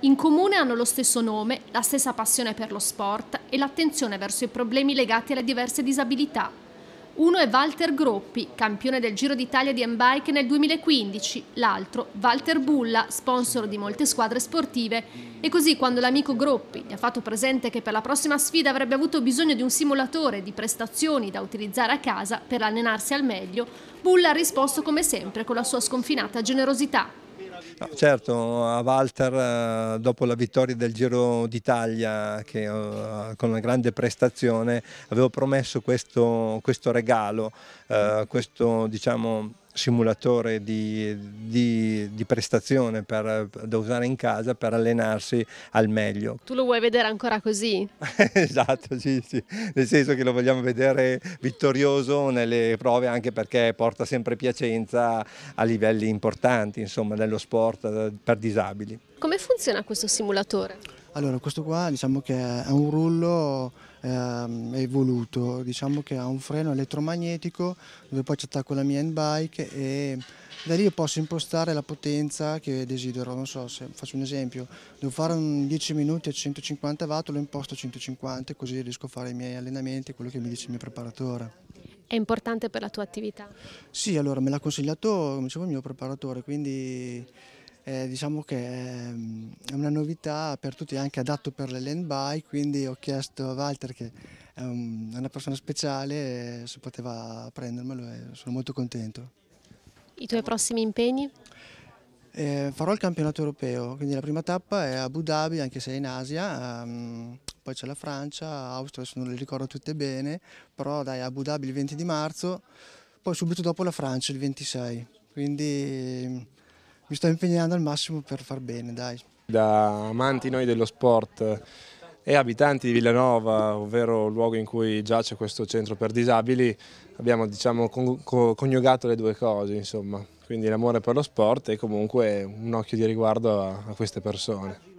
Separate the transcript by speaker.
Speaker 1: In comune hanno lo stesso nome, la stessa passione per lo sport e l'attenzione verso i problemi legati alle diverse disabilità. Uno è Walter Groppi, campione del Giro d'Italia di M-Bike nel 2015, l'altro Walter Bulla, sponsor di molte squadre sportive. E così quando l'amico Groppi gli ha fatto presente che per la prossima sfida avrebbe avuto bisogno di un simulatore di prestazioni da utilizzare a casa per allenarsi al meglio, Bulla ha risposto come sempre con la sua sconfinata generosità.
Speaker 2: No, certo, a Walter eh, dopo la vittoria del Giro d'Italia eh, con una grande prestazione avevo promesso questo, questo regalo, eh, questo diciamo simulatore di, di, di prestazione per, da usare in casa per allenarsi al meglio.
Speaker 1: Tu lo vuoi vedere ancora così?
Speaker 2: esatto, sì, sì, nel senso che lo vogliamo vedere vittorioso nelle prove anche perché porta sempre piacenza a livelli importanti, insomma, dello sport eh, per disabili.
Speaker 1: Come funziona questo simulatore? Allora, questo qua diciamo che è un rullo
Speaker 3: ehm, evoluto, diciamo che ha un freno elettromagnetico dove poi ci attacco la mia handbike e da lì posso impostare la potenza che desidero, non so, se faccio un esempio, devo fare un 10 minuti a 150 watt, lo imposto a 150 così riesco a fare i miei allenamenti, quello che mi dice il mio preparatore.
Speaker 1: È importante per la tua attività?
Speaker 3: Sì, allora me l'ha consigliato, come dicevo, il mio preparatore, quindi eh, diciamo che ehm, è una novità per tutti, è anche adatto per le land by, quindi ho chiesto a Walter che è una persona speciale eh, se poteva prendermelo e sono molto contento.
Speaker 1: I tuoi prossimi impegni?
Speaker 3: Eh, farò il campionato europeo, quindi la prima tappa è Abu Dhabi, anche se è in Asia, um, poi c'è la Francia, Austria, se non le ricordo tutte bene, però dai Abu Dhabi il 20 di marzo, poi subito dopo la Francia il 26, quindi mi sto impegnando al massimo per far bene, dai.
Speaker 4: Da amanti noi dello sport e abitanti di Villanova, ovvero il luogo in cui giace questo centro per disabili, abbiamo diciamo, coniugato le due cose, insomma. quindi l'amore per lo sport e comunque un occhio di riguardo a, a queste persone.